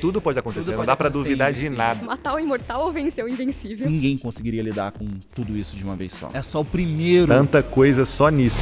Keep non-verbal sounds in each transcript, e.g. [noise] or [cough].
Tudo pode acontecer, tudo não pode dá para duvidar de nada. Matar o imortal ou vencer o invencível. Ninguém conseguiria lidar com tudo isso de uma vez só. É só o primeiro. Tanta coisa só nisso.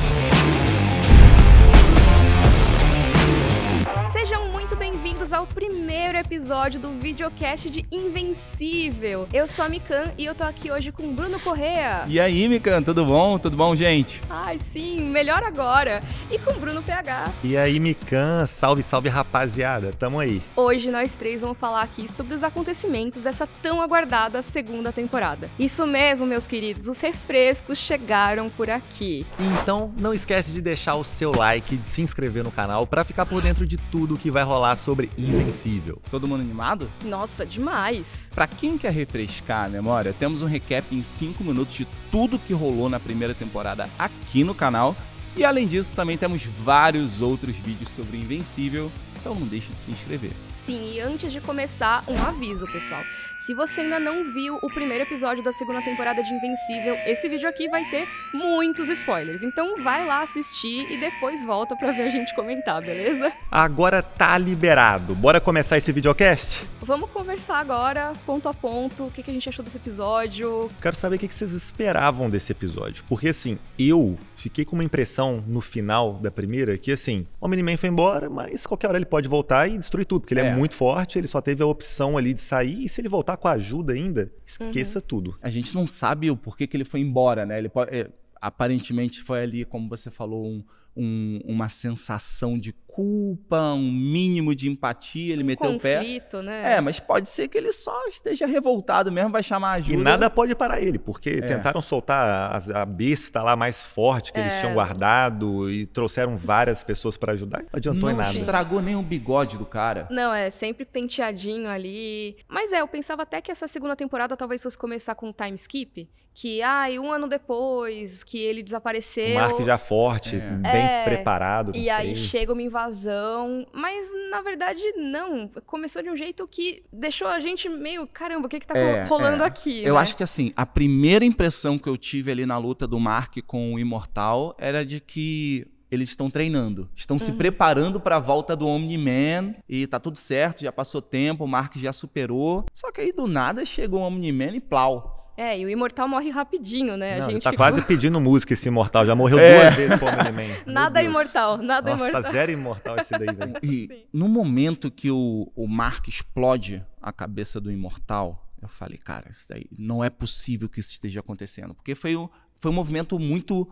primeiro episódio do videocast de Invencível. Eu sou a Mikan e eu tô aqui hoje com Bruno Correa. E aí, Mikan, tudo bom? Tudo bom, gente? Ai, sim, melhor agora. E com Bruno PH. E aí, Mikan, salve, salve, rapaziada. Tamo aí. Hoje nós três vamos falar aqui sobre os acontecimentos dessa tão aguardada segunda temporada. Isso mesmo, meus queridos, os refrescos chegaram por aqui. Então, não esquece de deixar o seu like, de se inscrever no canal para ficar por dentro de tudo que vai rolar sobre Invencível. Todo mundo animado? Nossa, demais! Para quem quer refrescar a memória, temos um recap em 5 minutos de tudo que rolou na primeira temporada aqui no canal e além disso, também temos vários outros vídeos sobre o Invencível, então não deixe de se inscrever. Sim, e antes de começar, um aviso, pessoal. Se você ainda não viu o primeiro episódio da segunda temporada de Invencível, esse vídeo aqui vai ter muitos spoilers. Então vai lá assistir e depois volta para ver a gente comentar, beleza? Agora tá liberado. Bora começar esse videocast? Vamos conversar agora, ponto a ponto, o que, que a gente achou desse episódio. Quero saber o que vocês esperavam desse episódio. Porque assim, eu fiquei com uma impressão no final da primeira que, assim, o Miniman foi embora, mas qualquer hora ele pode voltar e destruir tudo, porque ele é. é, muito forte, ele só teve a opção ali de sair, e se ele voltar com ajuda ainda, esqueça uhum. tudo. A gente não sabe o porquê que ele foi embora, né? Ele pode, é, aparentemente foi ali, como você falou, um, um, uma sensação de culpa, um mínimo de empatia, ele um meteu conflito, o pé. né? É, mas pode ser que ele só esteja revoltado mesmo, vai chamar ajuda. E nada pode parar ele, porque é. tentaram soltar a, a, besta lá mais forte que é. eles tinham guardado e trouxeram várias pessoas para ajudar. Não adiantou Não em nada. Não estragou nem o bigode do cara. Não, é, sempre penteadinho ali. Mas é, eu pensava até que essa segunda temporada talvez fosse começar com um time skip, que, ai, ah, um ano depois que ele desapareceu... Um Mark já forte, é. bem é. preparado, E aí chega uma invasão invasão, mas na verdade não. Começou de um jeito que deixou a gente meio, caramba, o que que tá é, rolando é. aqui? Eu né? acho que assim, a primeira impressão que eu tive ali na luta do Mark com o Imortal era de que eles estão treinando, estão uhum. se preparando para a volta do Omni-Man e tá tudo certo, já passou tempo, o Mark já superou. Só que aí do nada chegou o Omni-Man e plau é, e o Imortal morre rapidinho, né? Não, a gente tá ficou... quase [laughs] pedindo música esse Imortal, já morreu é. duas vezes como Element. [laughs] Nada imortal, nada Nossa, tá imortal. Nossa, tá zero imortal esse daí, velho. E [laughs] Sim. no momento que o, o Mark explode a cabeça do Imortal, eu falei, cara, isso daí não é possível que isso esteja acontecendo. Porque foi, um foi um movimento muito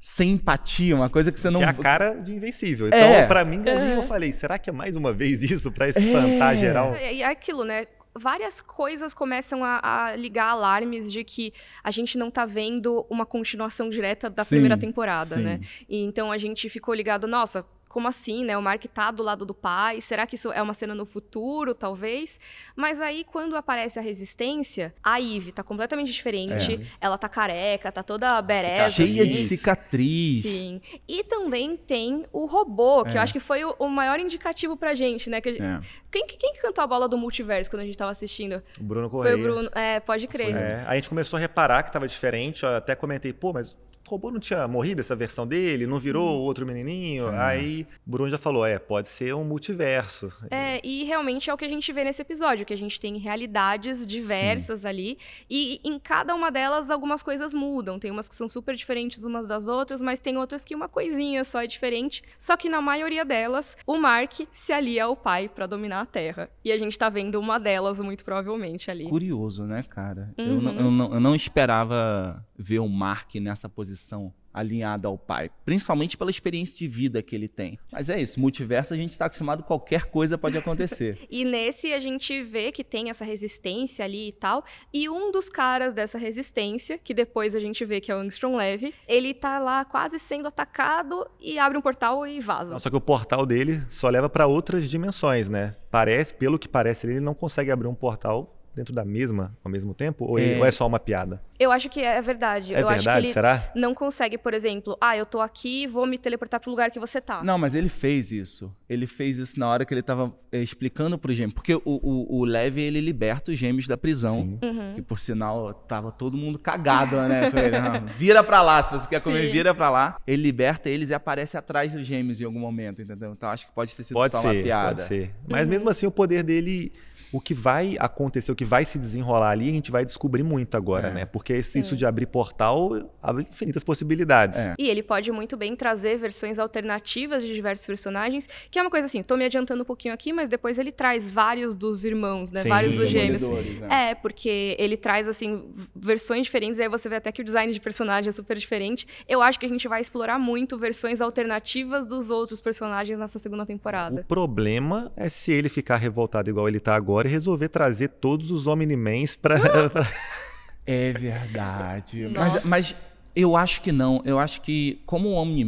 sem empatia, uma coisa que você não. Que é a cara de invencível. É. Então, é. para mim, é. eu falei, será que é mais uma vez isso para espantar é. geral? É, é aquilo, né? várias coisas começam a, a, ligar alarmes de que a gente não está vendo uma continuação direta da sim, primeira temporada, sim. né? E então a gente ficou ligado, nossa, como assim, né? O Mark tá do lado do pai, será que isso é uma cena no futuro, talvez? Mas aí, quando aparece a resistência, a Eve tá completamente diferente, é. ela tá careca, tá toda bereta. cheia assim. de cicatriz. Sim. E também tem o robô, que é. eu acho que foi o, maior indicativo pra gente, né? Que, é. quem, quem cantou a bola do multiverso quando a gente tava assistindo? O Bruno Correia. Foi o Bruno, é, pode crer. É, a gente começou a reparar que tava diferente, eu até comentei, pô, mas robô não tinha morrido essa versão dele, não virou hum. outro menininho. Ah. Aí Bruno já falou, é, pode ser um multiverso. É, e realmente é o que a gente vê nesse episódio, que a gente tem realidades diversas Sim. ali e em cada uma delas algumas coisas mudam. Tem umas que são super diferentes umas das outras, mas tem outras que uma coisinha só é diferente. Só que na maioria delas, o Mark se alia ao pai para dominar a Terra. E a gente tá vendo uma delas muito provavelmente ali. Curioso, né, cara? Uhum. Eu, não, uhum. eu, não, eu não esperava ver o Mark nessa posição posição alinhada ao pai, principalmente pela experiência de vida que ele tem. Mas é isso, multiverso a gente está acostumado, qualquer coisa pode acontecer. [laughs] e nesse a gente vê que tem essa resistência ali e tal, e um dos caras dessa resistência, que depois a gente vê que é o Angstrom Levy, ele tá lá quase sendo atacado e abre um portal e vaza. Só que o portal dele só leva para outras dimensões, né? Parece, pelo que parece, ele não consegue abrir um portal dentro da mesma ao mesmo tempo? Ou é, é, ou é só uma piada? Eu acho que é, é verdade. É eu verdade, será? não consegue, por exemplo, ah, eu tô aqui vou me teleportar pro lugar que você tá. Não, mas ele fez isso. Ele fez isso na hora que ele tava é, explicando pro gêmeo. Porque o, o, o Levi, ele liberta os gêmeos da prisão. Uhum. Que, por sinal, tava todo mundo cagado, né? Ele, [laughs] ah, vira pra lá, se você quer Sim. comer, vira pra lá. Ele liberta eles e aparece atrás dos gêmeos em algum momento, entendeu? Então acho que pode ter sido pode só ser, uma piada. Pode ser. Mas uhum. mesmo assim, o poder dele o que vai acontecer, o que vai se desenrolar ali, a gente vai descobrir muito agora, é. né? Porque esse, isso de abrir portal abre infinitas possibilidades. É. E ele pode muito bem trazer versões alternativas de diversos personagens, que é uma coisa assim, tô me adiantando um pouquinho aqui, mas depois ele traz vários dos irmãos, né? Sim, vários dos gêmeos. Né? É, porque ele traz, assim, versões diferentes, e aí você vê até que o design de personagem é super diferente. Eu acho que a gente vai explorar muito versões alternativas dos outros personagens nessa segunda temporada. O problema é se ele ficar revoltado igual ele tá agora agora e resolver trazer todos os Omnimens para. Ah! [laughs] é verdade. mas, mas eu acho que não. Eu acho que, como o omni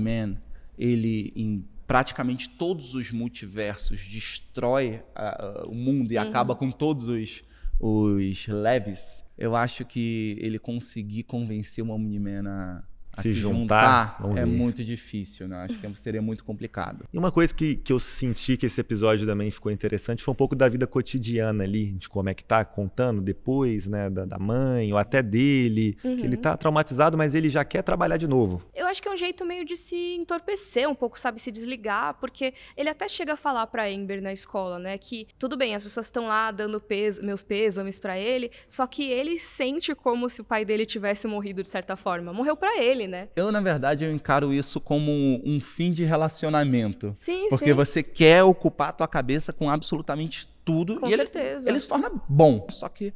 ele em praticamente todos os multiversos destrói uh, o mundo e uhum. acaba com todos os, os leves, eu acho que ele conseguir convencer o omni a a se, se juntar, juntar é muito difícil, né? Acho que seria muito complicado. E uma coisa que, que eu senti que esse episódio também ficou interessante foi um pouco da vida cotidiana ali, de como é que tá contando depois, né, da, da mãe, ou até dele. Uhum. Ele tá traumatizado, mas ele já quer trabalhar de novo. Eu acho que é um jeito meio de se entorpecer um pouco, sabe, se desligar, porque ele até chega a falar pra Amber na escola, né, que tudo bem, as pessoas estão lá dando pes meus pêsames para ele, só que ele sente como se o pai dele tivesse morrido de certa forma. Morreu para ele dele, né? Eu, na verdade, eu encaro isso como um fim de relacionamento. Sim, Porque sim. você quer ocupar a tua cabeça com absolutamente tudo. Com e certeza. Ele, ele se torna bom. Só que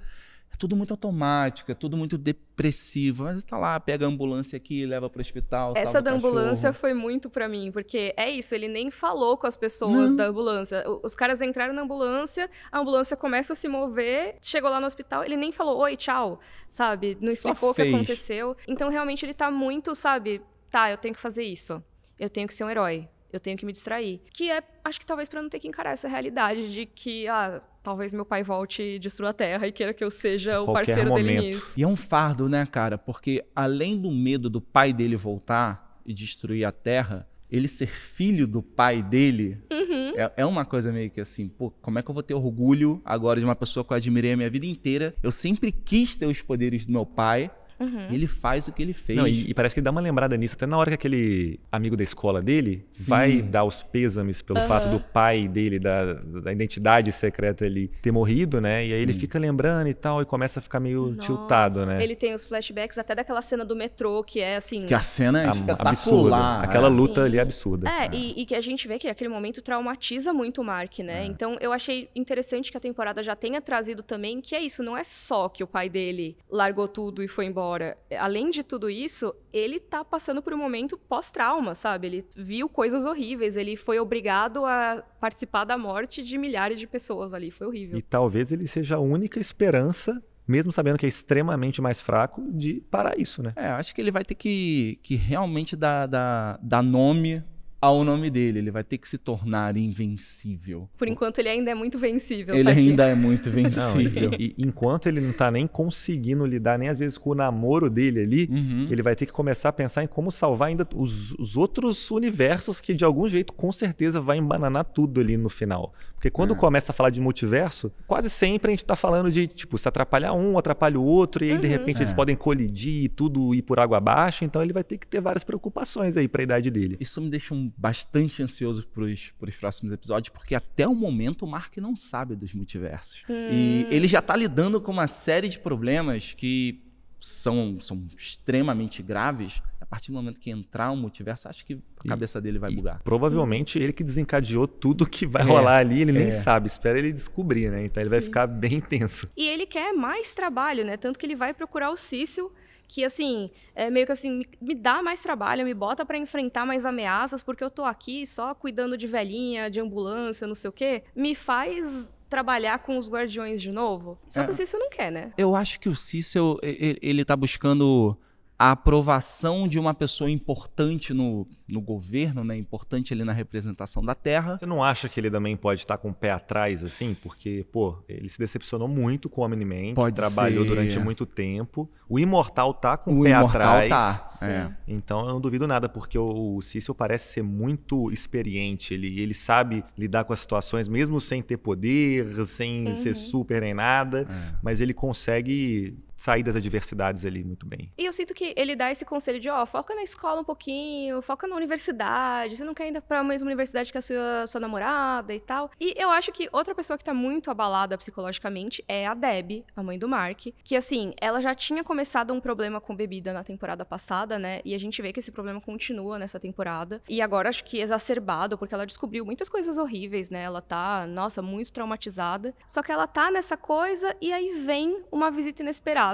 tudo muito automático, é tudo muito depressivo. Mas está lá, pega a ambulância aqui, leva para o hospital. Essa da ambulância foi muito para mim, porque é isso, ele nem falou com as pessoas Não. da ambulância. Os caras entraram na ambulância, a ambulância começa a se mover, chegou lá no hospital, ele nem falou oi, tchau, sabe? Não explicou o que aconteceu. Então, realmente, ele está muito, sabe? Tá, eu tenho que fazer isso. Eu tenho que ser um herói. Eu tenho que me distrair. Que é, acho que talvez para não ter que encarar essa realidade de que, ah, talvez meu pai volte e destrua a terra e queira que eu seja o parceiro momento. dele nisso. E é um fardo, né, cara? Porque além do medo do pai dele voltar e destruir a terra, ele ser filho do pai dele uhum. é, é, uma coisa meio que assim, pô, como é que eu vou ter orgulho agora de uma pessoa que eu admirei a minha vida inteira? Eu sempre quis ter os poderes do meu pai, Uhum. ele faz o que ele fez. Não, e, e, parece que ele dá uma lembrada nisso. Até na hora que aquele amigo da escola dele Sim. vai dar os pêsames pelo uhum. fato do pai dele, da, da identidade secreta ali, ter morrido, né? E aí Sim. ele fica lembrando e tal, e começa a ficar meio Nossa. tiltado, né? Ele tem os flashbacks até daquela cena do metrô, que é assim. Que a cena é absurda. Aquela luta Sim. ali é absurda. É, é, e, e, que a gente vê que aquele momento traumatiza muito o Mark, né? É. Então eu achei interessante que a temporada já tenha trazido também que é isso, não é só que o pai dele largou tudo e foi embora agora, além de tudo isso, ele tá passando por um momento pós-trauma, sabe? Ele viu coisas horríveis, ele foi obrigado a participar da morte de milhares de pessoas ali, foi horrível. E talvez ele seja a única esperança mesmo sabendo que é extremamente mais fraco, de parar isso, né? É, acho que ele vai ter que, que realmente dar, dar, dar nome ao nome dele. Ele vai ter que se tornar invencível. Por enquanto, ele ainda é muito vencível. Ele ainda é muito [laughs] vencível. Não, e, e, enquanto ele não tá nem conseguindo lidar, nem às vezes com o namoro dele ali, uhum. ele vai ter que começar a pensar em como salvar ainda os, os, outros universos que, de algum jeito, com certeza vai embananar tudo ali no final. Porque quando é. começa a falar de multiverso, quase sempre a gente tá falando de, tipo, se atrapalhar um, atrapalha o outro, e aí, uhum. de repente, é. eles podem colidir e tudo ir por água abaixo. Então, ele vai ter que ter várias preocupações aí pra idade dele. Isso me deixa um bastante ansioso para os próximos episódios, porque até o momento o Mark não sabe dos multiversos. Hum. E ele já está lidando com uma série de problemas que são, são extremamente graves. A partir do momento que entrar um multiverso, acho que a cabeça e, dele vai bugar. Provavelmente ele que desencadeou tudo que vai é, rolar ali, ele é. nem sabe, espera ele descobrir, né? Então Sim. ele vai ficar bem tenso. E ele quer mais trabalho, né? Tanto que ele vai procurar o Cício. Cício que, assim, é meio que assim, me dá mais trabalho, me bota para enfrentar mais ameaças, porque eu tô aqui só cuidando de velhinha, de ambulância, não sei o quê, me faz trabalhar com os guardiões de novo. Só que é. o Cício não quer, né? Eu acho que o Cício, ele, ele tá buscando a aprovação de uma pessoa importante no, no governo, né? importante ali na representação da terra. Você não acha que ele também pode estar com o pé atrás, assim? Porque, pô, ele se decepcionou muito com o Omni-Man, trabalhou ser. durante muito tempo. O Imortal tá com o, o pé Imortal atrás. Tá. É. Então eu não duvido nada, porque o, o Cício parece ser muito experiente. Ele, ele sabe lidar com as situações, mesmo sem ter poder, sem uhum. ser super nem nada, é. mas ele consegue sair das adversidades ali muito bem. E eu sinto que ele dá esse conselho de, ó, oh, foca na escola um pouquinho, foca na universidade, você não quer ir para a mesma universidade que a sua, sua namorada e tal. E eu acho que outra pessoa que tá muito abalada psicologicamente é a Deb, a mãe do Mark, que assim, ela já tinha começado um problema com bebida na temporada passada, né? E a gente vê que esse problema continua nessa temporada. E agora acho que exacerbado, porque ela descobriu muitas coisas horríveis, né? Ela tá, nossa, muito traumatizada. Só que ela tá nessa coisa e aí vem uma visita inesperada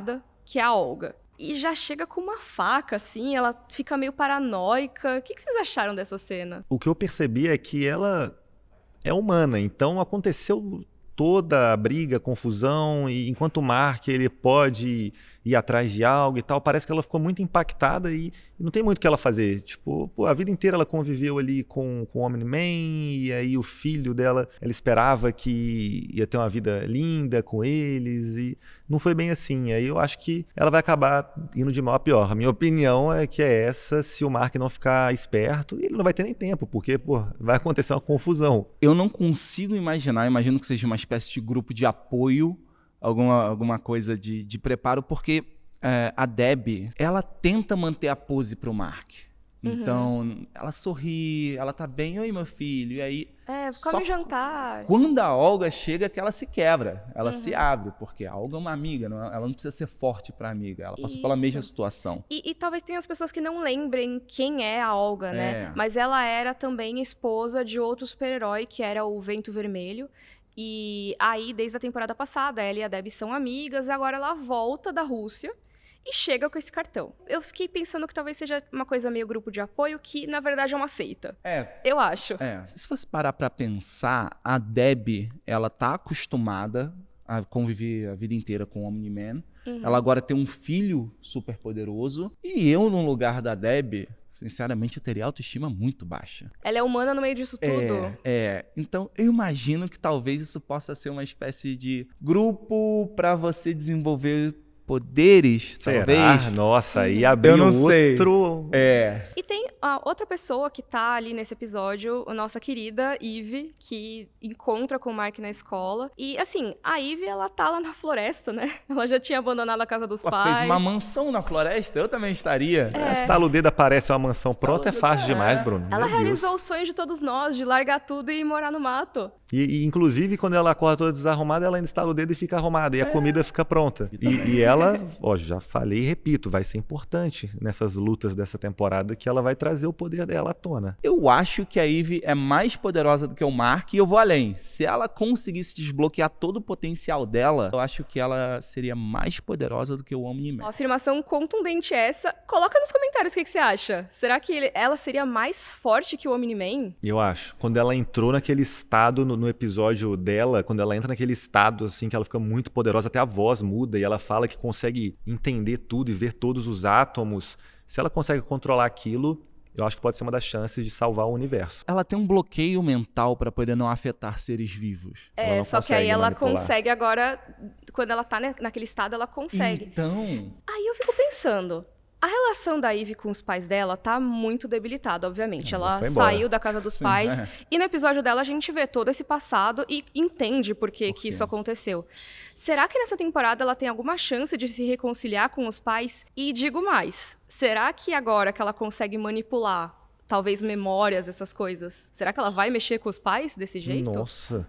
que é a Olga. E já chega com uma faca, assim, ela fica meio paranoica. O que, vocês acharam dessa cena? O que eu percebi é que ela é humana, então aconteceu toda a briga, confusão, e enquanto o Mark ele pode ir atrás de algo e tal, parece que ela ficou muito impactada e, não tem muito o que ela fazer. Tipo, pô, a vida inteira ela conviveu ali com, com o Omni-Man, e aí o filho dela, ela esperava que ia ter uma vida linda com eles, e não foi bem assim. Aí eu acho que ela vai acabar indo de mal a pior. A minha opinião é que é essa, se o Mark não ficar esperto, ele não vai ter nem tempo, porque pô, vai acontecer uma confusão. Eu não consigo imaginar, imagino que seja uma espécie de grupo de apoio, alguma, alguma coisa de, de preparo, porque é, a Deb, ela tenta manter a pose para o Mark. Então, uhum. ela sorri, ela tá bem, oi meu filho. E aí. É, come jantar. Quando a Olga chega, que ela se quebra, ela uhum. se abre, porque a Olga é uma amiga, não, é? ela não precisa ser forte para amiga, ela passou Isso. pela mesma situação. E, e, talvez tenha as pessoas que não lembrem quem é a Olga, né? é. né? Mas ela era também esposa de outro super-herói, que era o Vento Vermelho. E aí, desde a temporada passada, ela e a Deb são amigas, agora ela volta da Rússia e chega com esse cartão. Eu fiquei pensando que talvez seja uma coisa meio grupo de apoio, que na verdade é uma seita. É. Eu acho. É. Se você parar pra pensar, a Deb, ela tá acostumada a conviver a vida inteira com o Omni-Man. Uhum. Ela agora tem um filho super poderoso. E eu, no lugar da Deb, sinceramente, eu teria autoestima muito baixa. Ela é humana no meio disso é, tudo. É, é. então eu imagino que talvez isso possa ser uma espécie de grupo para você desenvolver poderes, Será? talvez. Nossa, e abriu Eu outro... É. E tem outra pessoa que tá ali nesse episódio, a nossa querida Eve, que encontra com o Mark na escola. E, assim, a Eve, ela tá lá na floresta, né? [laughs] Ela já tinha abandonado a casa dos ela pais. Ela fez uma mansão na floresta, eu também estaria. É. o é. dedo aparece uma mansão pronta, é fácil é. demais, Bruno. Ela Meu realizou Deus. o sonho de todos nós, de largar tudo e ir morar no mato. E, e inclusive, quando ela acorda toda desarrumada, ela ainda estala o dedo e fica arrumada. E é. a comida fica pronta. E, e, e ela ela, [laughs] ó, já falei e repito, vai ser importante nessas lutas dessa temporada que ela vai trazer o poder dela à tona. Eu acho que a Eve é mais poderosa do que o Mark e eu vou além. Se ela conseguisse desbloquear todo o potencial dela, eu acho que ela seria mais poderosa do que o Omni-Man. Uma afirmação contundente essa. Coloca nos comentários o que, que você acha. Será que ela seria mais forte que o Omni-Man? Eu acho. Quando ela entrou naquele estado no, no episódio dela, quando ela entra naquele estado assim que ela fica muito poderosa, até a voz muda e ela fala que consegue entender tudo e ver todos os átomos, se ela consegue controlar aquilo, eu acho que pode ser uma das chances de salvar o universo. Ela tem um bloqueio mental para poder não afetar seres vivos. É, só que aí ela manipular. consegue agora, quando ela tá naquele estado, ela consegue. Então. Aí eu fico pensando, a relação da Ivy com os pais dela tá muito debilitada, obviamente. Ela saiu da casa dos Sim, pais. É. E no episódio dela a gente vê todo esse passado e entende por que, por que isso aconteceu. Será que nessa temporada ela tem alguma chance de se reconciliar com os pais? E digo mais: será que agora que ela consegue manipular talvez memórias, essas coisas. Será que ela vai mexer com os pais desse jeito? Nossa,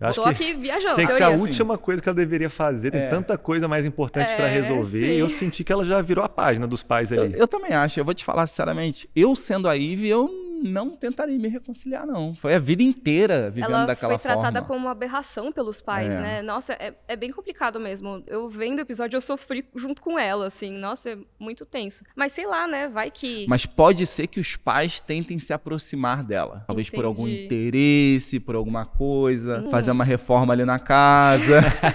eu acho Tô que aqui viajando. Tinha que então ser a é última coisa que ela deveria fazer. Tem é. tanta coisa mais importante é, para resolver. Sim. E eu senti que ela já virou a página dos pais aí Eu, eu, também acho. Eu vou te falar sinceramente. Eu sendo a Ivy, eu não tentarei me reconciliar, não. Foi a vida inteira vivendo Ela daquela forma. Ela foi tratada forma. como uma aberração pelos pais, é. né? Nossa, é, é bem complicado mesmo. Eu vendo o episódio, eu sofri junto com ela, assim. Nossa, é muito tenso. Mas sei lá, né? Vai que. Mas pode ser que os pais tentem se aproximar dela. Talvez Entendi. por algum interesse, por alguma coisa. Hum. Fazer uma reforma ali na casa. [laughs]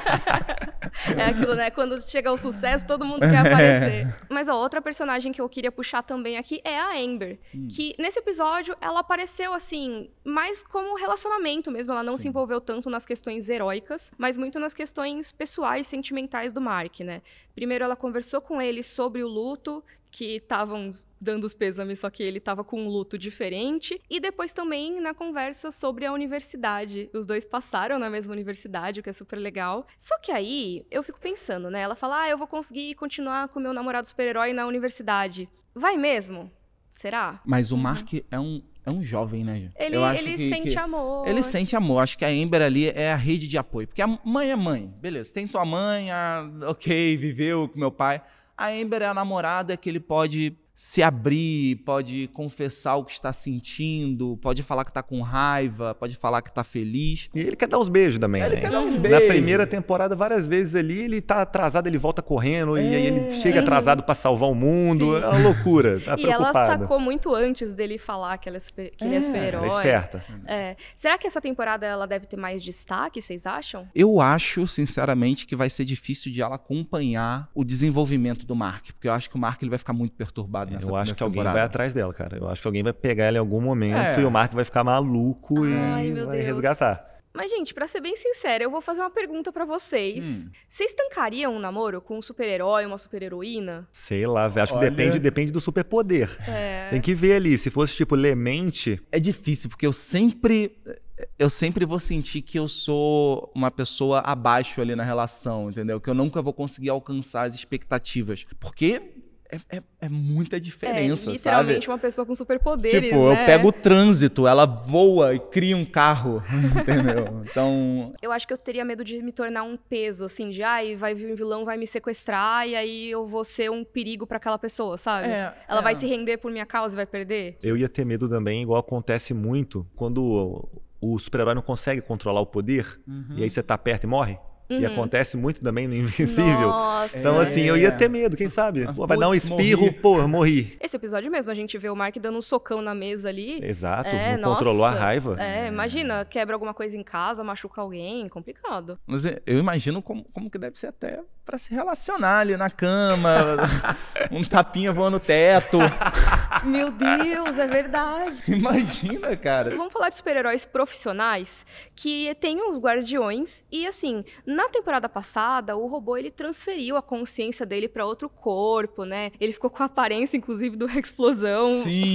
É aquilo, né? Quando chega o sucesso, todo mundo quer aparecer. [laughs] É. Mas, ó, outra personagem que eu queria puxar também aqui é a Amber. Hum. Que nesse episódio episódio, ela apareceu assim, mais como relacionamento mesmo. Ela não Sim. se envolveu tanto nas questões heróicas, mas muito nas questões pessoais, sentimentais do Mark, né? Primeiro, ela conversou com ele sobre o luto, que estavam dando os pêsames, só que ele estava com um luto diferente. E depois também na conversa sobre a universidade. Os dois passaram na mesma universidade, o que é super legal. Só que aí eu fico pensando, né? Ela fala: ah, eu vou conseguir continuar com meu namorado super-herói na universidade. Vai mesmo? Será? Mas o uhum. Mark é um, é um jovem, né? Ele, eu acho ele que, sente que... amor. Ele sente amor. Acho que a Ember ali é a rede de apoio. Porque a mãe é mãe. Beleza, tem tua mãe, a... ok, viveu com meu pai. A Ember é a namorada que ele pode se abrir, pode confessar o que está sentindo, pode falar que está com raiva, pode falar que está feliz. E ele quer dar os beijos também. É, ele né? quer dar uns beijos. Na primeira temporada, várias vezes ali, ele está atrasado, ele volta correndo é. e aí ele é. chega atrasado para salvar o mundo. Sim. É uma loucura. Tá e preocupada. ela sacou muito antes dele falar que, ela é super, que ele é, é super-herói. Ela é esperta. É. Será que essa temporada ela deve ter mais destaque, vocês acham? Eu acho, sinceramente, que vai ser difícil de ela acompanhar o desenvolvimento do Mark, porque eu acho que o Mark ele vai ficar muito perturbado Nessa, eu acho que alguém vai atrás dela, cara. Eu acho que alguém vai pegar ela em algum momento é. e o Mark vai ficar maluco Ai, e vai Deus. resgatar. Mas, gente, para ser bem sincera, eu vou fazer uma pergunta para vocês. Hum. Vocês tancariam um namoro com um super-herói, uma super-heroína? Sei lá, velho. Acho Olha... que depende, depende do super É. Tem que ver ali. Se fosse, tipo, lemente. É difícil, porque eu sempre. Eu sempre vou sentir que eu sou uma pessoa abaixo ali na relação, entendeu? Que eu nunca vou conseguir alcançar as expectativas. Porque é, é, é, muita diferença, é, literalmente sabe? Literalmente uma pessoa com superpoderes. Tipo, né? eu pego o trânsito, ela voa e cria um carro, [laughs] entendeu? Então. Eu acho que eu teria medo de me tornar um peso, assim, de ai, ah, vai vir um vilão, vai me sequestrar e aí eu vou ser um perigo para aquela pessoa, sabe? É, ela vai é. se render por minha causa e vai perder. Eu ia ter medo também, igual acontece muito quando o super-herói não consegue controlar o poder uhum. e aí você tá perto e morre. Uhum. E acontece muito também no Invencível. Nossa. Então, assim, eu ia ter medo, quem sabe? Ah, pô, vai dar um espirro, morri. pô, morri. Esse episódio mesmo, a gente vê o Mark dando um socão na mesa ali. Exato, é, não controlou a raiva. É, imagina, quebra alguma coisa em casa, machuca alguém, complicado. Mas eu imagino como, como que deve ser até para se relacionar ali na cama, [laughs] um tapinha voando no teto. Meu Deus, é verdade. [laughs] Imagina, cara. Vamos falar de super-heróis profissionais que tem os guardiões e assim, na temporada passada, o robô ele transferiu a consciência dele para outro corpo, né? Ele ficou com a aparência inclusive do explosão. Sim.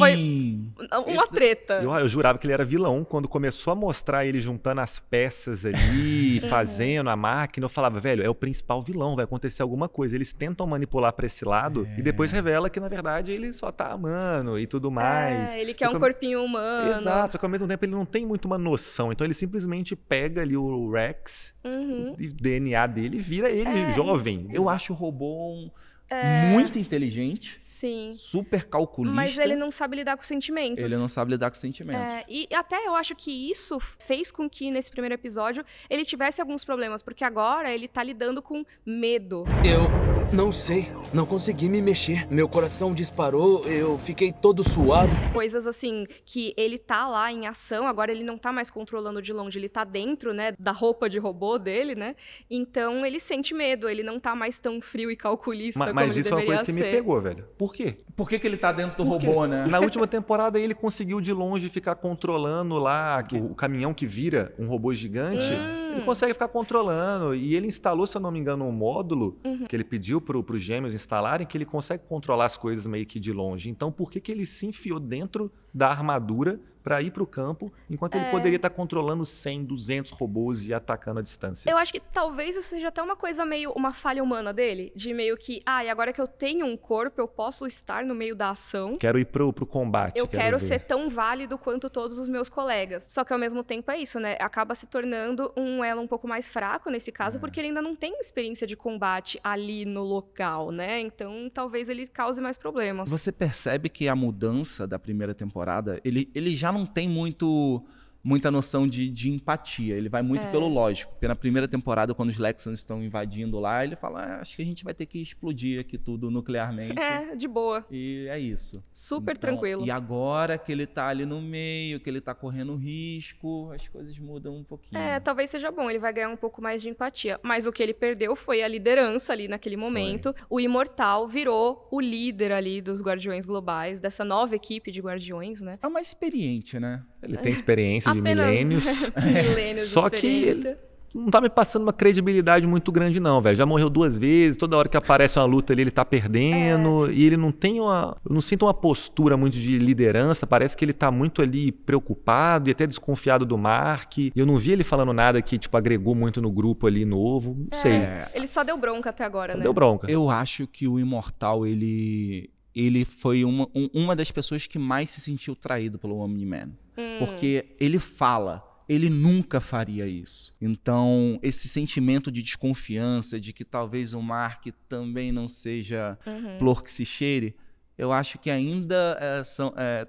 Foi uma treta. Eu, eu jurava que ele era vilão quando começou a mostrar ele juntando as peças ali, [laughs] uhum. fazendo a máquina, eu falava, velho, é o principal vilão vai acontecer alguma coisa. Eles tentam manipular para esse lado é. e depois é. revela que, na verdade, ele só tá amando e tudo é, mais. É, ele quer um corpinho humano. Exato, só que ao mesmo tempo ele não tem muito uma noção. Então ele simplesmente pega ali o Rex, uhum. o DNA dele, vira ele é. jovem. Eu acho o robô um é... Muito inteligente. Sim. Super calculista. Mas ele não sabe lidar com sentimentos. Ele não sabe lidar com sentimentos. É, e até eu acho que isso fez com que, nesse primeiro episódio, ele tivesse alguns problemas, porque agora ele tá lidando com medo. Eu não sei. Não consegui me mexer. Meu coração disparou, eu fiquei todo suado. Coisas assim que ele tá lá em ação, agora ele não tá mais controlando de longe, ele tá dentro, né, da roupa de robô dele, né? Então ele sente medo, ele não tá mais tão frio e calculista. Mas, mas isso é uma coisa que me pegou, velho. Por quê? Por que, que ele tá dentro do robô, né? [laughs] Na última temporada ele conseguiu de longe ficar controlando lá o, o caminhão que vira um robô gigante. Hum. Ele consegue ficar controlando. E ele instalou, se eu não me engano, um módulo uhum. que ele pediu para os gêmeos instalarem que ele consegue controlar as coisas meio que de longe. Então, por que, que ele se enfiou dentro da armadura para ir para o campo, enquanto é... ele poderia estar tá controlando 100, 200 robôs e atacando à distância. Eu acho que talvez isso seja até uma coisa meio uma falha humana dele, de meio que, ah, e agora que eu tenho um corpo, eu posso estar no meio da ação. Quero ir pro, o combate. Eu quero, quero ser tão válido quanto todos os meus colegas. Só que ao mesmo tempo é isso, né? Acaba se tornando um elo um pouco mais fraco nesse caso, é. porque ele ainda não tem experiência de combate ali no local, né? Então talvez ele cause mais problemas. Você percebe que a mudança da primeira temporada, ele, ele já não tem muito muita noção de, de empatia. Ele vai muito é. pelo lógico. Porque na primeira temporada, quando os Lexans estão invadindo lá, ele fala: ah, acho que a gente vai ter que explodir aqui tudo nuclearmente. É, de boa. E é isso. Super então, tranquilo. E agora que ele está ali no meio, que ele está correndo risco, as coisas mudam um pouquinho. É, talvez seja bom, ele vai ganhar um pouco mais de empatia. Mas o que ele perdeu foi a liderança ali naquele momento. Foi. O Imortal virou o líder ali dos Guardiões Globais, dessa nova equipe de Guardiões, né? É mais experiente, né? Ele tem experiência de milênios. [laughs] milênios Só de que ele não tá me passando uma credibilidade muito grande, não, velho. Já morreu duas vezes, toda hora que aparece uma luta ali, ele tá perdendo. É. E ele não tem uma. Eu não sinto uma postura muito de liderança. Parece que ele tá muito ali preocupado e até desconfiado do Mark. Eu não vi ele falando nada que, tipo, agregou muito no grupo ali novo. Não é. sei. Ele só deu bronca até agora, só né? Deu bronca. Eu acho que o Imortal, ele. Ele foi uma, um, uma das pessoas que mais se sentiu traído pelo Omni-Man. Porque hum. ele fala, ele nunca faria isso. Então, esse sentimento de desconfiança, de que talvez o Mark também não seja uhum. flor que se cheire, eu acho que ainda é, são, é,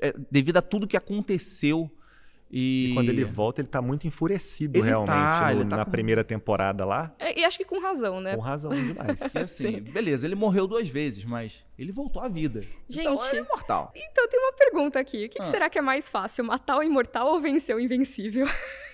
é, devido a tudo que aconteceu e... e, quando ele volta, ele tá muito enfurecido ele tá, realmente tá, no, tá na com... primeira temporada lá. E, é, e, acho que com razão, né? Com razão demais. [laughs] e assim, beleza, ele morreu duas vezes, mas ele voltou à vida. Então, é Gente, então ele é imortal. Então tem uma pergunta aqui. O que, ah. que será que é mais fácil, matar o imortal ou vencer o invencível? [laughs]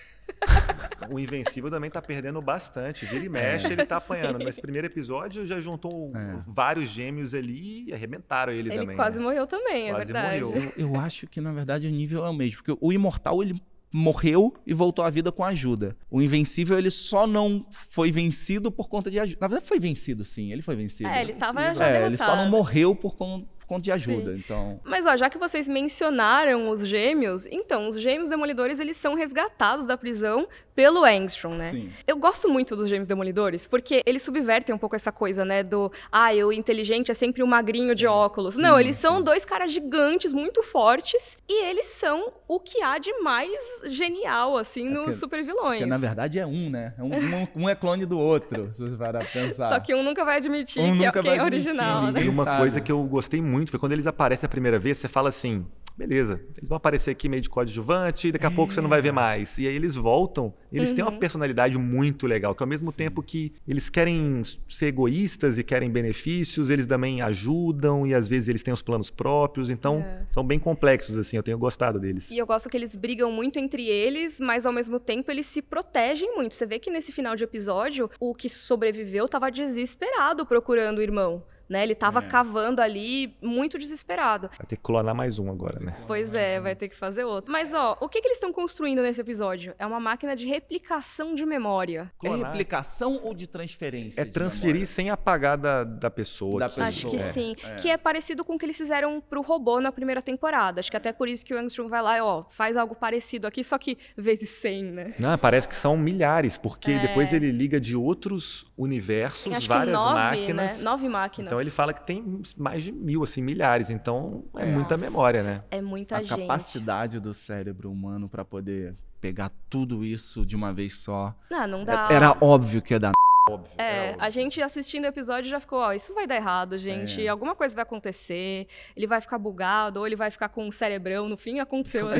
O Invencível também tá perdendo bastante. Vira e é. mexe, é. ele tá apanhando. Sim. [laughs] Mas primeiro episódio já juntou é. vários gêmeos ali e arrebentaram ele, ele também. Ele quase né? morreu também, é quase é verdade. Morreu. Eu, eu, acho que, na verdade, o nível é o mesmo. Porque o Imortal, ele morreu e voltou à vida com ajuda. O Invencível, ele só não foi vencido por conta de ajuda. Na verdade, foi vencido, sim. Ele foi vencido. É, ele tava é, já Ele só não morreu por conta ponto de ajuda. Sim. Então. Mas ó, já que vocês mencionaram os gêmeos, então os gêmeos demolidores eles são resgatados da prisão pelo Angstrom, né? Sim. Eu gosto muito dos gêmeos demolidores porque eles subvertem um pouco essa coisa, né, do ah, o inteligente é sempre o um magrinho de é. óculos. Não, eles são dois caras gigantes, muito fortes, e eles são o que há de mais genial assim é nos supervilões. Porque na verdade é um, né? É um, um, um, é clone do outro, se você parar pensar. Só que um nunca vai admitir um que é nunca é, vai quem é original, né? E uma coisa que eu gostei muito muito foi quando eles aparecem a primeira vez, você fala assim: beleza, eles vão aparecer aqui meio de coadjuvante, daqui a é. pouco você não vai ver é. mais. E aí eles voltam, eles uhum. têm uma uhum. personalidade muito legal, que ao mesmo Sim. tempo que eles querem ser egoístas e querem benefícios, eles também ajudam e às vezes eles têm os planos próprios, então é. são bem complexos, assim, eu tenho gostado deles. E eu gosto que eles brigam muito entre eles, mas ao mesmo tempo eles se protegem muito. Você vê que nesse final de episódio, o que sobreviveu estava desesperado procurando o irmão né? Ele estava é. cavando ali muito desesperado. Vai ter que clonar mais um agora, né? Pois é, vai ter que fazer outro. Mas ó, o que, que eles estão construindo nesse episódio? É uma máquina de replicação de memória. É replicação ou de transferência? É transferir sem apagar da, da pessoa. Da pessoa. Acho que é. sim. É. Que é parecido com o que eles fizeram pro robô na primeira temporada. Acho que até por isso que o Angstrom vai lá e ó, faz algo parecido aqui, só que vezes 100, né? Não, parece que são milhares, porque é. depois ele liga de outros universos, várias nove, né? máquinas. Né? Nove máquinas. Então ele fala que tem mais de mil, assim, milhares. Então é, é. muita memória, né? É muita A gente. A capacidade do cérebro humano para poder pegar tudo isso de uma vez só. Não, não é, dá. Era óbvio que ia dar. Óbvio, é, é a gente assistindo o episódio já ficou, ó, isso vai dar errado, gente. É. Alguma coisa vai acontecer, ele vai ficar bugado, ou ele vai ficar com um cerebrão. No fim, aconteceu. É,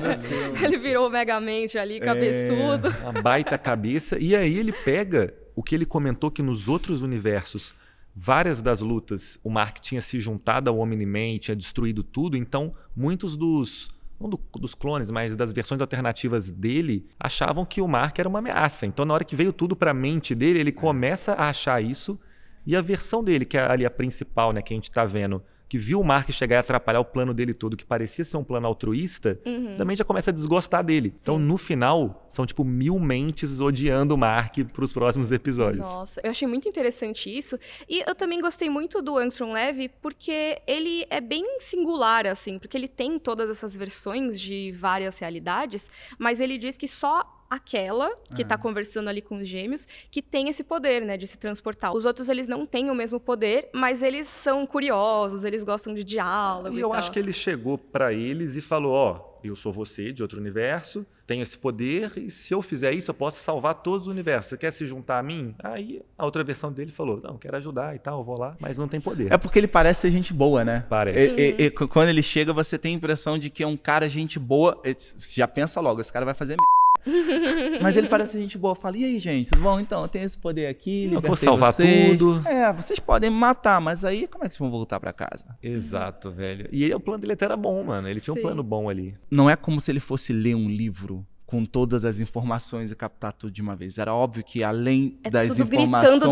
né? [laughs] ele virou megamente ali, é. cabeçudo. Uma baita cabeça. E aí ele pega o que ele comentou que nos outros universos várias das lutas, o Mark tinha se juntado ao Omni-Man, tinha destruído tudo, então muitos dos não do, dos clones, mas das versões alternativas dele, achavam que o Mark era uma ameaça. Então, na hora que veio tudo para a mente dele, ele começa a achar isso. E a versão dele, que é ali a principal, né, que a gente está vendo, que viu o Mark chegar e atrapalhar o plano dele todo, que parecia ser um plano altruísta, uhum. também já começa a desgostar dele. Então, Sim. Então, no final, são tipo mil mentes odiando o Mark para os próximos episódios. Nossa, eu achei muito interessante isso. E eu também gostei muito do Armstrong Levy, porque ele é bem singular, assim, porque ele tem todas essas versões de várias realidades, mas ele diz que só aquela que está é. conversando ali com os gêmeos que tem esse poder, né, de se transportar. Os outros eles não têm o mesmo poder, mas eles são curiosos, eles gostam de diálogo. E, e eu tal. acho que ele chegou para eles e falou, ó, oh, eu sou você de outro universo, tenho esse poder e se eu fizer isso eu posso salvar todos os universos. Você quer se juntar a mim? Aí a outra versão dele falou, não, quero ajudar e tal, vou lá, mas não tem poder. É porque ele parece ser gente boa, né? Parece. E, e, quando ele chega você tem a impressão de que é um cara gente boa, já pensa logo, esse cara vai fazer merda. [laughs] Mas ele parece gente boa. Fala, e aí, gente? Tudo bom? Então, eu tenho esse poder aqui, eu vou salvar vocês. tudo. É, vocês podem me matar, mas aí como é que vocês vão voltar para casa? Exato, velho. E aí, o plano dele até era bom, mano. Ele tinha Sim. um plano bom ali. Não é como se ele fosse ler um livro com todas as informações e captar tudo de uma vez. Era óbvio que além é das informações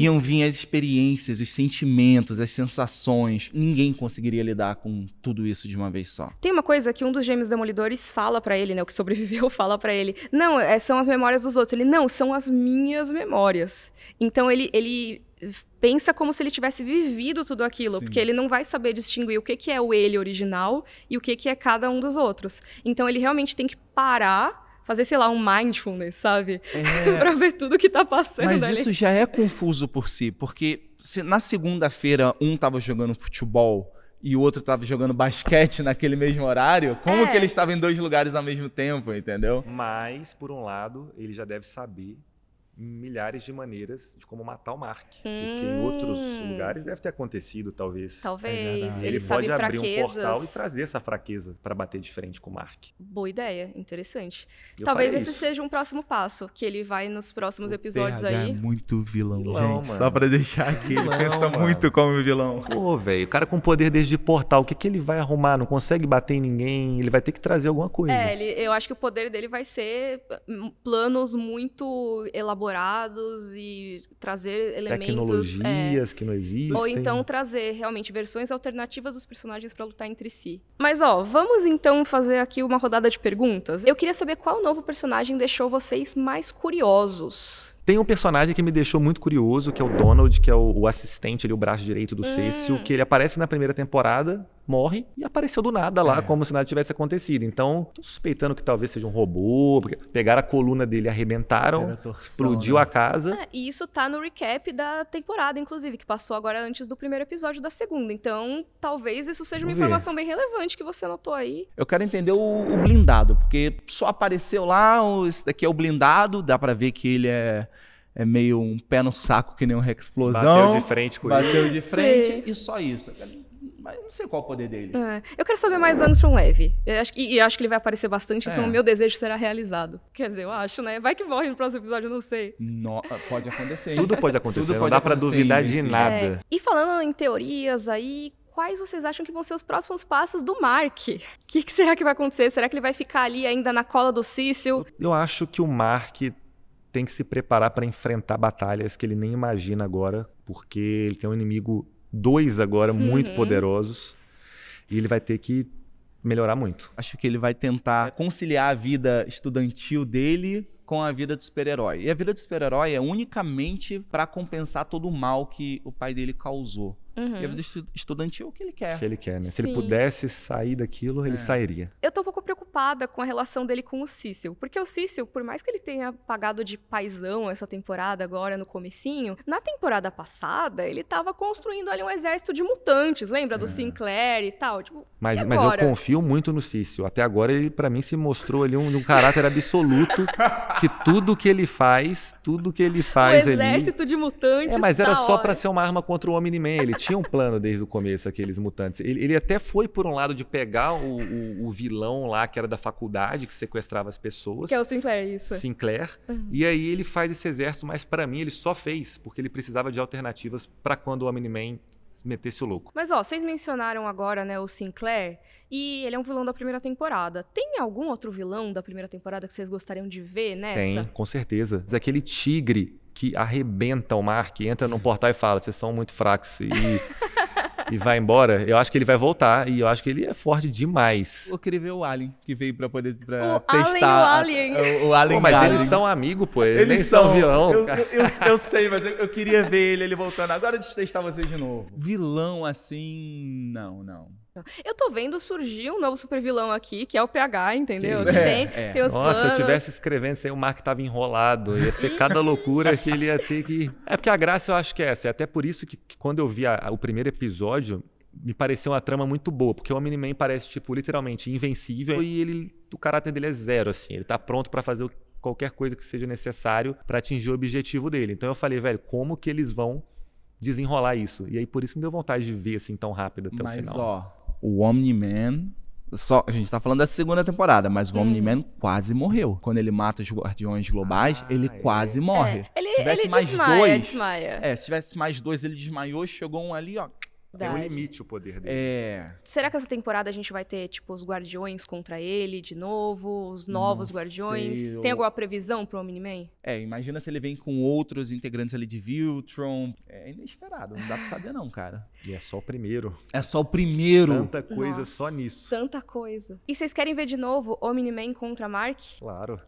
iam vir as experiências, os sentimentos, as sensações. Ninguém conseguiria lidar com tudo isso de uma vez só. Tem uma coisa que um dos gêmeos demolidores fala para ele, né, o que sobreviveu [laughs] fala para ele: "Não, é, são as memórias dos outros". Ele: "Não, são as minhas memórias". Então ele ele pensa como se ele tivesse vivido tudo aquilo, Sim. porque ele não vai saber distinguir o que, que é o ele original e o que, que é cada um dos outros. Então ele realmente tem que parar fazer, sei lá, um mindfulness, sabe? É... [laughs] pra ver tudo que tá passando. Mas ali. isso já é confuso por si, porque se na segunda-feira um tava jogando futebol e o outro tava jogando basquete [laughs] naquele mesmo horário, como é. que ele estava em dois lugares ao mesmo tempo, entendeu? Mas, por um lado, ele já deve saber milhares de maneiras de como matar o Mark. Hum. Porque em outros hum. lugares deve ter acontecido, talvez. Talvez. É ele, ele pode abrir fraquezas. um portal e trazer essa fraqueza para bater de frente com o Mark. Boa ideia, interessante. Eu talvez esse isso. seja um próximo passo, que ele vai nos próximos o episódios PH aí. É muito vilão, vilão gente. Mano. Só para deixar aqui, ele pensa mano. muito como vilão. Pô, velho, o cara com poder desde portal, o que, que ele vai arrumar? Não consegue bater em ninguém, ele vai ter que trazer alguma coisa. É, ele, eu acho que o poder dele vai ser hum, planos muito elaborados e trazer elementos. É. Tecnologias é, que não existem. Ou então trazer realmente versões alternativas dos personagens para lutar entre si. Mas ó, vamos então fazer aqui uma rodada de perguntas. Eu queria saber qual novo personagem deixou vocês mais curiosos. Tem um personagem que me deixou muito curioso, que é o Donald, que é o, o assistente ali, o braço direito do hum. Cecil, que ele aparece na primeira temporada, morre e apareceu do nada lá, é. como se nada tivesse acontecido. Então, tô suspeitando que talvez seja um robô, porque pegaram a coluna dele, arrebentaram, torção, explodiu né? a casa. É, e isso tá no recap da temporada, inclusive, que passou agora antes do primeiro episódio da segunda. Então, talvez isso seja Vamos uma informação bem relevante que você notou aí. Eu quero entender o, o blindado, porque só apareceu lá, esse daqui é o blindado, dá para ver que ele é é meio um pé no saco que nem um reexplosão Bateu de frente com bateu ele. Bateu de frente Sim. e só isso. Mas não sei qual o poder dele. É. Eu quero saber mais do Armstrong Levy. Acho, e, e, acho que ele vai aparecer bastante, então é. o é. meu desejo será realizado. Quer dizer, eu acho, né? Vai que morre no próximo episódio, eu não sei. No, ah, pode acontecer. Tudo pode acontecer, Tudo não pode dá para duvidar de sim. nada. É. E falando em teorias aí, quais vocês acham que vão ser os próximos passos do Mark? O que, que, será que vai acontecer? Será que ele vai ficar ali ainda na cola do Cício? Eu acho que o Mark tem que se preparar para enfrentar batalhas que ele nem imagina agora, porque ele tem um inimigo dois agora uhum. muito poderosos e ele vai ter que melhorar muito. Acho que ele vai tentar é. conciliar a vida estudantil dele com a vida do super-herói. E a vida do super-herói é unicamente para compensar todo o mal que o pai dele causou. Uhum. E a vida estudantil é o que ele quer. Que ele quer, né? Sim. Se ele pudesse sair daquilo, é. ele sairia. Eu tô um pouco preocupada com a relação dele com o Cícero, porque o Cícero, por mais que ele tenha pagado de paisão essa temporada agora no comecinho, na temporada passada ele tava construindo ali um exército de mutantes, lembra é. do Sinclair e tal, tipo, mas, e mas eu confio muito no Cícero. Até agora ele para mim se mostrou ali um, um caráter absoluto que tudo que ele faz, tudo que ele faz um exército ali, de mutantes. É, mas era só para ser uma arma contra o homem man Ele tinha um plano desde o começo, aqueles mutantes. Ele, ele até foi por um lado de pegar o, o, o, vilão lá, que era da faculdade, que sequestrava as pessoas. Que é o Sinclair, isso. Sinclair. Uhum. E aí ele faz esse exército, mas para mim ele só fez porque ele precisava de alternativas para quando o Omni-Man metesse o louco. Mas ó, vocês mencionaram agora, né, o Sinclair, e ele é um vilão da primeira temporada. Tem algum outro vilão da primeira temporada que vocês gostariam de ver nessa? Tem, com certeza. Mas aquele tigre que arrebenta o mar, que entra num portal e fala: vocês são muito fracos e, e vai embora, eu acho que ele vai voltar e eu acho que ele é forte demais. Eu queria ver o Alien que veio pra poder pra o testar. Alien, o Alien. o, o Alien pô, mas Alien. eles são amigos, pô. Eles, eles são, são vilão. Eu, eu, eu, eu sei, mas eu, queria ver ele, ele voltando. Agora deixa eu testar vocês de novo. Vilão assim. Não, não. Eu tô vendo surgir um novo supervilão aqui, que é o PH, entendeu? Que tem, é. tem os é. Nossa, planos. se eu tivesse escrevendo aí, o Mark tava enrolado, ia ser cada loucura que ele ia ter que... É porque a graça eu acho que é essa, é até por isso que, que quando eu vi a, a, o primeiro episódio, me pareceu uma trama muito boa, porque o Omni-Man parece, tipo, literalmente invencível e ele, o caráter dele é zero, assim, ele tá pronto para fazer qualquer coisa que seja necessário para atingir o objetivo dele. Então eu falei, velho, como que eles vão desenrolar isso? E aí por isso me deu vontade de ver, assim, tão rápido até Mas, o final. Mas, ó o Omni-Man. Só, a gente tá falando da segunda temporada, mas o hum. Omni-Man quase morreu. Quando ele mata os Guardiões Globais, ah, ele é. quase morre. É. Ele, se tivesse ele mais desmaia, dois. Desmaia. É, se tivesse mais dois, ele desmaiou, chegou um ali, ó, é Verdade. o limite o poder dele. É... Será que essa temporada a gente vai ter, tipo, os Guardiões contra ele de novo? Os novos Guardiões? eu... Tem alguma previsão pro Omni-Man? É, imagina se ele vem com outros integrantes ali de Viltron. É inesperado, não dá pra saber não, cara. E é só o primeiro. É só o primeiro. Tanta coisa Nossa, só nisso. Tanta coisa. E vocês querem ver de novo Omni-Man contra Mark? Claro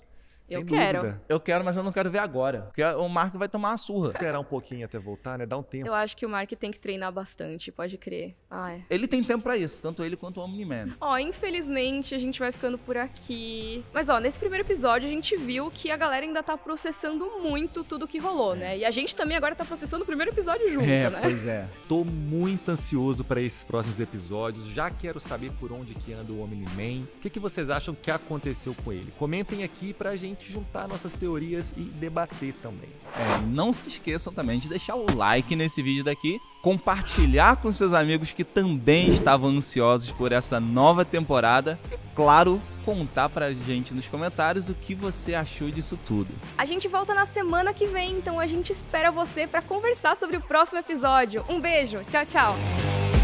eu quero. Eu quero, mas eu não quero ver agora. Porque o Mark vai tomar uma surra. Esperar um pouquinho até voltar, né? Dá um tempo. Eu acho que o Mark tem que treinar bastante, pode crer. Ai. Ele tem tempo para isso, tanto ele quanto o Omni-Man. Ó, infelizmente a gente vai ficando por aqui. Mas ó, nesse primeiro episódio a gente viu que a galera ainda tá processando muito tudo que rolou, é. né? E a gente também agora tá processando o primeiro episódio junto, é, né? Pois é. [laughs] Tô muito ansioso para esses próximos episódios. Já quero saber por onde que anda o Omni-Man. O que, que vocês acham que aconteceu com ele? Comentem aqui pra gente gente juntar nossas teorias e debater também. É, não se esqueçam também de deixar o like nesse vídeo daqui, compartilhar com seus amigos que também estavam ansiosos por essa nova temporada e, claro, contar pra gente nos comentários o que você achou disso tudo. A gente volta na semana que vem, então a gente espera você para conversar sobre o próximo episódio. Um beijo, tchau, tchau.